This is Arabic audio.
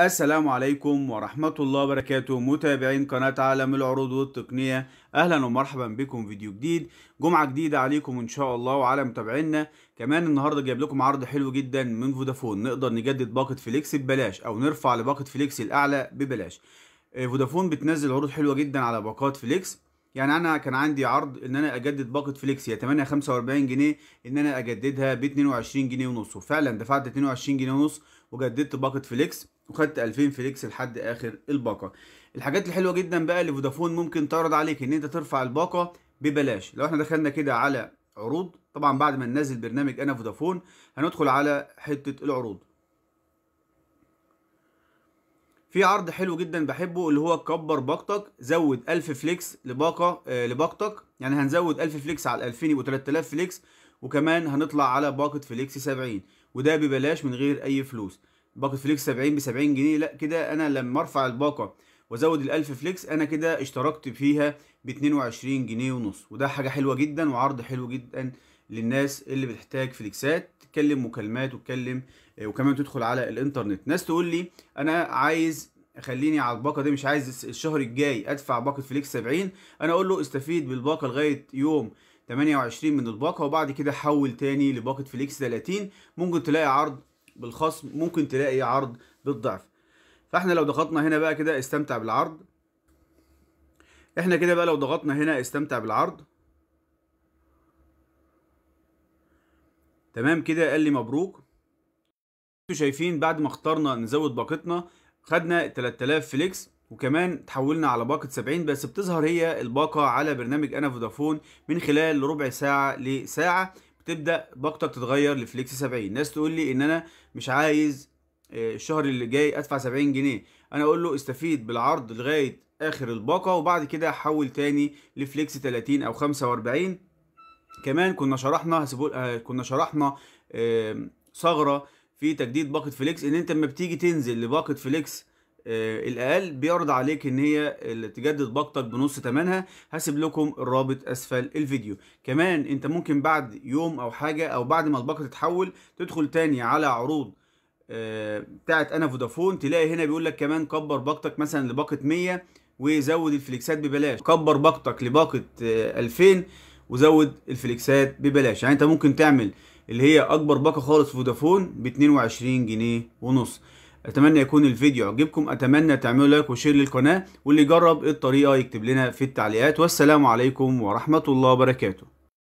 السلام عليكم ورحمة الله وبركاته متابعين قناة عالم العروض والتقنية أهلا ومرحبا بكم فيديو جديد جمعة جديدة عليكم إن شاء الله وعلى متابعينا كمان النهاردة جايب لكم عرض حلو جدا من فودافون نقدر نجدد باقة فليكس ببلاش أو نرفع لباقة فليكس الأعلى ببلاش آه، فودافون بتنزل عروض حلوة جدا على باقات فليكس يعني انا كان عندي عرض ان انا اجدد باقه فليكس هي 8 45 جنيه ان انا اجددها ب 22 جنيه ونص وفعلا دفعت 22 جنيه ونص وجددت باقه فليكس وخدت 2000 فليكس لحد اخر الباقه الحاجات الحلوه جدا بقى اللي فودافون ممكن تعرض عليك ان انت ترفع الباقه ببلاش لو احنا دخلنا كده على عروض طبعا بعد ما ننزل برنامج انا فودافون هندخل على حته العروض في عرض حلو جدا بحبه اللي هو كبر باقتك زود 1000 فليكس لباقه آه لباقتك يعني هنزود 1000 فليكس على 2000 يبقوا 3000 فليكس وكمان هنطلع على باقه فليكس 70 وده ببلاش من غير اي فلوس باقه فليكس 70 ب 70 جنيه لا كده انا لما ارفع الباقه وازود ال1000 فليكس انا كده اشتركت فيها ب 22 جنيه ونص وده حاجه حلوه جدا وعرض حلو جدا للناس اللي بتحتاج فليكسات تتكلم مكالمات وتتكلم آه، وكمان تدخل على الانترنت ناس تقول لي انا عايز خليني على الباقه دي مش عايز الشهر الجاي ادفع باقه فليكس 70 انا اقول له استفيد بالباقه لغايه يوم 28 من الباقه وبعد كده حول تاني لباقه فليكس 30 ممكن تلاقي عرض بالخصم ممكن تلاقي عرض بالضعف فاحنا لو ضغطنا هنا بقى كده استمتع بالعرض احنا كده بقى لو ضغطنا هنا استمتع بالعرض تمام كده قال لي مبروك انتوا شايفين بعد ما اخترنا نزود باقتنا خدنا 3000 فليكس وكمان تحولنا على باقة 70 بس بتظهر هي الباقة على برنامج انا فودافون من خلال ربع ساعة لساعة تبدا باقتك تتغير لفليكس 70 ناس تقول لي ان انا مش عايز آه، الشهر اللي جاي ادفع 70 جنيه انا اقول له استفيد بالعرض لغايه اخر الباقه وبعد كده حول تاني لفليكس 30 او 45 كمان كنا شرحنا آه، كنا شرحنا ثغره في تجديد باقه فليكس ان انت لما بتيجي تنزل لباقه فليكس آه، الاقل بيعرض عليك ان هي تجدد باقتك بنص ثمنها هسيب لكم الرابط اسفل الفيديو كمان انت ممكن بعد يوم او حاجه او بعد ما الباقه تتحول تدخل تاني على عروض آه، بتاعت انا فودافون تلاقي هنا بيقول لك كمان كبر باقتك مثلا لباقه 100 وزود الفليكسات ببلاش كبر باقتك لباقه 2000 آه، وزود الفليكسات ببلاش يعني انت ممكن تعمل اللي هي اكبر باقه خالص فودافون ب 22 جنيه ونص اتمنى يكون الفيديو عجبكم اتمنى تعملوا لايك وشير للقناه واللي جرب الطريقه يكتب لنا في التعليقات والسلام عليكم ورحمه الله وبركاته